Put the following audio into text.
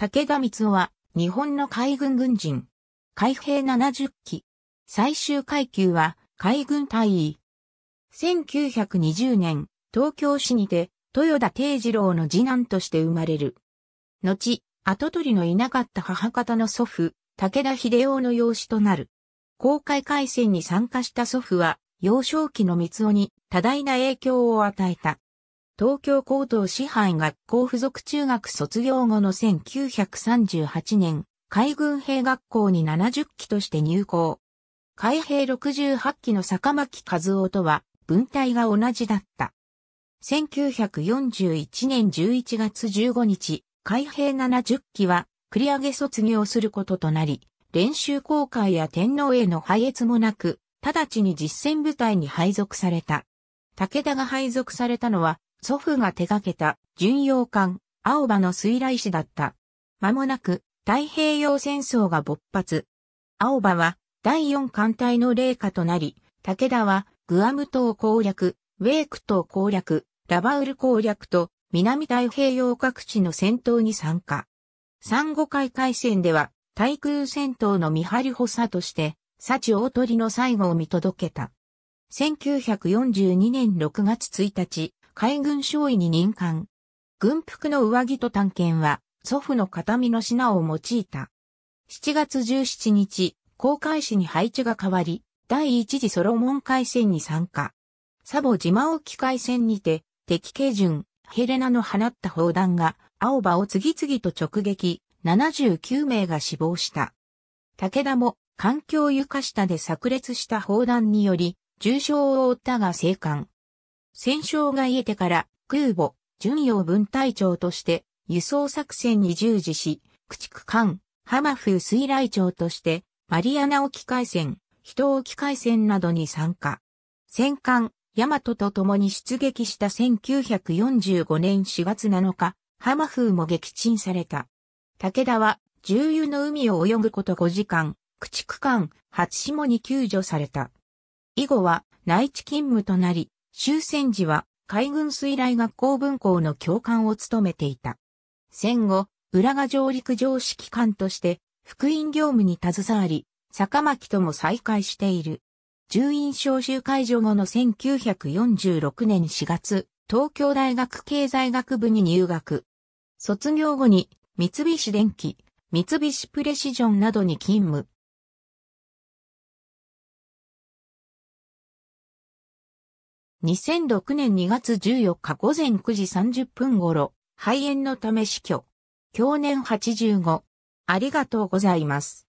武田光雄は、日本の海軍軍人。海兵70期。最終階級は、海軍大尉。1920年、東京市にて、豊田定次郎の次男として生まれる。後、後取りのいなかった母方の祖父、武田秀夫の養子となる。公開海戦に参加した祖父は、幼少期の光雄に多大な影響を与えた。東京高等支配学校附属中学卒業後の1938年、海軍兵学校に70期として入校。海兵68期の坂巻和夫とは軍隊が同じだった。1941年11月15日、海兵70期は繰り上げ卒業することとなり、練習公開や天皇への配越もなく、直ちに実戦部隊に配属された。武田が配属されたのは祖父が手掛けた巡洋艦、青葉の水雷士だった。間もなく太平洋戦争が勃発。青葉は第四艦隊の霊下となり、武田はグアム島攻略、ウェーク島攻略、ラバウル攻略と南太平洋各地の戦闘に参加。産後海海戦では対空戦闘の見張り補佐として、幸大鳥の最後を見届けた。1942年6月1日、海軍少尉に任官。軍服の上着と探検は、祖父の形見の品を用いた。7月17日、航海士に配置が変わり、第一次ソロモン海戦に参加。サボ島沖海戦にて、敵軽巡、ヘレナの放った砲弾が、青葉を次々と直撃、79名が死亡した。武田も、環境床下で炸裂した砲弾により、重傷を負ったが生還。戦勝が癒えてから空母、巡洋分隊長として輸送作戦に従事し、駆逐艦、浜風水雷長としてマリアナ沖海戦、人沖海戦などに参加。戦艦、ヤマトと共に出撃した1945年4月7日、浜風も撃沈された。武田は重油の海を泳ぐこと5時間、駆逐艦、初下に救助された。以後は内地勤務となり、終戦時は海軍水雷学校分校の教官を務めていた。戦後、浦賀上陸上指揮官として、福音業務に携わり、坂巻とも再会している。住院召集解除後の1946年4月、東京大学経済学部に入学。卒業後に、三菱電機、三菱プレシジョンなどに勤務。2006年2月14日午前9時30分頃、肺炎のため死去。去年85。ありがとうございます。